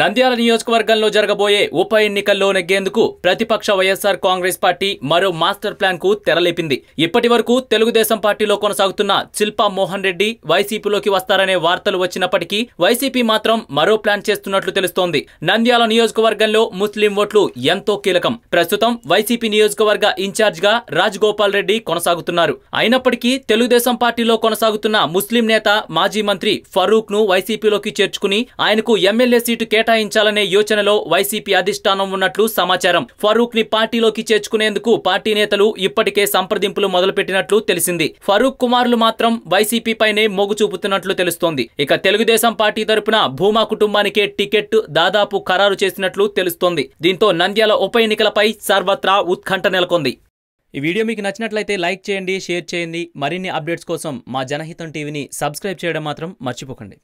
నంద్యాల నియోజకవర్గంలో జరగబోయే ఉప ఎన్నికల్లో నెగ్గేందుకు ప్రతిపక్ష వైఎస్ఆర్ కాంగ్రెస్ పార్టీ మరో మాస్టర్ ప్లాన్ కు తెరలేపింది ఇప్పటి వరకు తెలుగుదేశం పార్టీలో కొనసాగుతున్న శిల్పా మోహన్ రెడ్డి వైసీపీలోకి వస్తారనే వార్తలు వచ్చినప్పటికీ వైసీపీ మాత్రం మరో ప్లాన్ చేస్తున్నట్లు తెలుస్తోంది నంద్యాల నియోజకవర్గంలో ముస్లిం ఓట్లు ఎంతో కీలకం ప్రస్తుతం వైసీపీ నియోజకవర్గ ఇన్ఛార్జ్ గా రాజగోపాల్ రెడ్డి కొనసాగుతున్నారు అయినప్పటికీ తెలుగుదేశం పార్టీలో కొనసాగుతున్న ముస్లిం నేత మాజీ మంత్రి ఫరూక్ ను వైసీపీలోకి చేర్చుకుని ఆయనకు ఎమ్మెల్యే సీటు కేటాయించాలనే యోచనలో వైసీపీ అధిష్టానం ఉన్నట్లు సమాచారం ఫరూక్ ని పార్టీలోకి చేర్చుకునేందుకు పార్టీ నేతలు ఇప్పటికే సంప్రదింపులు మొదలుపెట్టినట్లు తెలిసింది ఫరూక్ కుమార్లు మాత్రం వైసీపీ పైనే మొగ్గు చూపుతున్నట్లు తెలుస్తోంది ఇక తెలుగుదేశం పార్టీ తరపున భూమా కుటుంబానికే టికెట్ దాదాపు ఖరారు చేసినట్లు తెలుస్తోంది దీంతో నంద్యాల ఉప ఎన్నికలపై సర్వత్రా ఉత్కంఠ నెలకొంది ఈ వీడియో మీకు నచ్చినట్లయితే లైక్ చేయండి షేర్ చేయండి మరిన్ని అప్డేట్స్ కోసం మా జనహితం టీవీని సబ్స్క్రైబ్ చేయడం మాత్రం మర్చిపోకండి